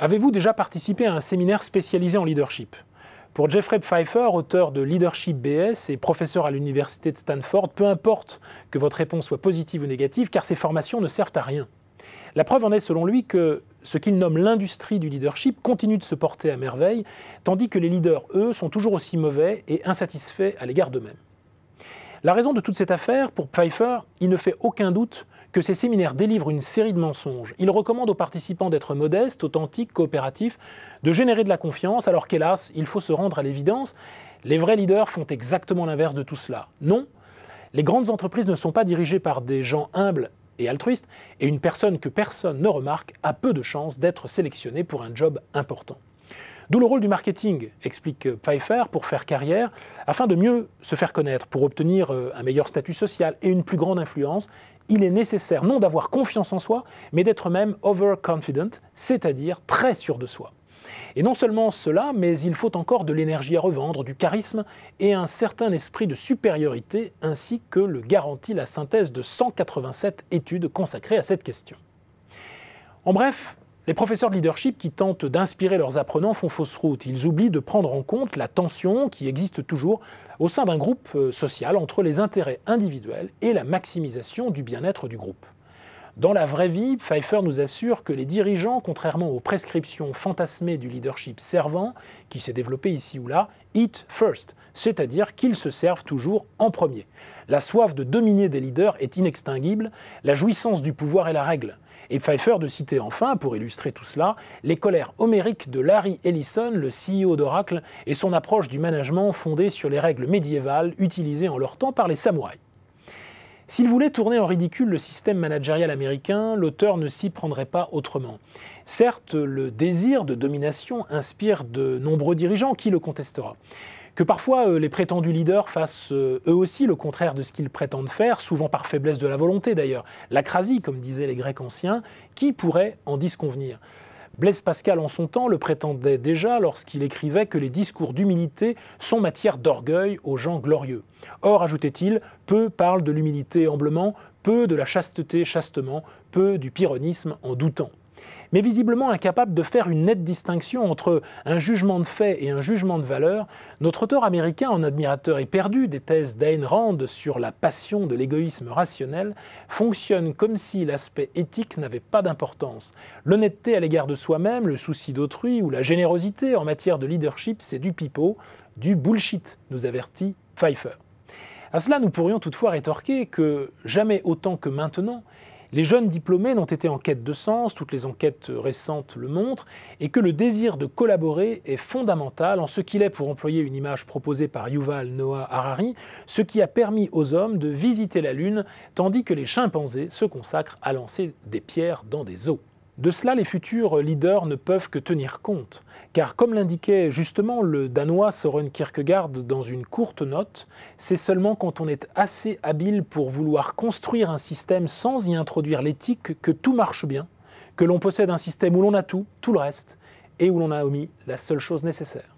Avez-vous déjà participé à un séminaire spécialisé en leadership Pour Jeffrey Pfeiffer, auteur de Leadership BS et professeur à l'université de Stanford, peu importe que votre réponse soit positive ou négative, car ces formations ne servent à rien. La preuve en est, selon lui, que ce qu'il nomme l'industrie du leadership continue de se porter à merveille, tandis que les leaders, eux, sont toujours aussi mauvais et insatisfaits à l'égard d'eux-mêmes. La raison de toute cette affaire, pour Pfeiffer, il ne fait aucun doute que ces séminaires délivrent une série de mensonges. Ils recommandent aux participants d'être modestes, authentiques, coopératifs, de générer de la confiance, alors qu'hélas, il faut se rendre à l'évidence, les vrais leaders font exactement l'inverse de tout cela. Non, les grandes entreprises ne sont pas dirigées par des gens humbles et altruistes, et une personne que personne ne remarque a peu de chances d'être sélectionnée pour un job important. D'où le rôle du marketing, explique euh, Pfeiffer, pour faire carrière, afin de mieux se faire connaître, pour obtenir euh, un meilleur statut social et une plus grande influence, il est nécessaire non d'avoir confiance en soi, mais d'être même overconfident, c'est-à-dire très sûr de soi. Et non seulement cela, mais il faut encore de l'énergie à revendre, du charisme et un certain esprit de supériorité, ainsi que le garantit la synthèse de 187 études consacrées à cette question. En bref, les professeurs de leadership qui tentent d'inspirer leurs apprenants font fausse route. Ils oublient de prendre en compte la tension qui existe toujours au sein d'un groupe euh, social entre les intérêts individuels et la maximisation du bien-être du groupe. Dans la vraie vie, Pfeiffer nous assure que les dirigeants, contrairement aux prescriptions fantasmées du leadership servant, qui s'est développé ici ou là, eat first, c'est-à-dire qu'ils se servent toujours en premier. La soif de dominer des leaders est inextinguible, la jouissance du pouvoir est la règle. Et Pfeiffer de citer enfin, pour illustrer tout cela, les colères homériques de Larry Ellison, le CEO d'Oracle, et son approche du management fondée sur les règles médiévales utilisées en leur temps par les samouraïs. S'il voulait tourner en ridicule le système managérial américain, l'auteur ne s'y prendrait pas autrement. Certes, le désir de domination inspire de nombreux dirigeants, qui le contestera que parfois euh, les prétendus leaders fassent euh, eux aussi le contraire de ce qu'ils prétendent faire, souvent par faiblesse de la volonté d'ailleurs. L'acrasie, comme disaient les Grecs anciens, qui pourrait en disconvenir Blaise Pascal, en son temps, le prétendait déjà lorsqu'il écrivait que les discours d'humilité sont matière d'orgueil aux gens glorieux. Or, ajoutait-il, peu parlent de l'humilité humblement, peu de la chasteté chastement, peu du pyrrhonisme en doutant mais visiblement incapable de faire une nette distinction entre un jugement de fait et un jugement de valeur, notre auteur américain, en admirateur perdu des thèses d'Ayn Rand sur la passion de l'égoïsme rationnel, fonctionne comme si l'aspect éthique n'avait pas d'importance. L'honnêteté à l'égard de soi-même, le souci d'autrui ou la générosité en matière de leadership, c'est du pipeau, du bullshit, nous avertit Pfeiffer. À cela, nous pourrions toutefois rétorquer que jamais autant que maintenant, les jeunes diplômés n'ont été en quête de sens, toutes les enquêtes récentes le montrent, et que le désir de collaborer est fondamental en ce qu'il est, pour employer une image proposée par Yuval Noah Harari, ce qui a permis aux hommes de visiter la Lune, tandis que les chimpanzés se consacrent à lancer des pierres dans des eaux. De cela, les futurs leaders ne peuvent que tenir compte, car comme l'indiquait justement le Danois Soren Kierkegaard dans une courte note, c'est seulement quand on est assez habile pour vouloir construire un système sans y introduire l'éthique que tout marche bien, que l'on possède un système où l'on a tout, tout le reste, et où l'on a omis la seule chose nécessaire.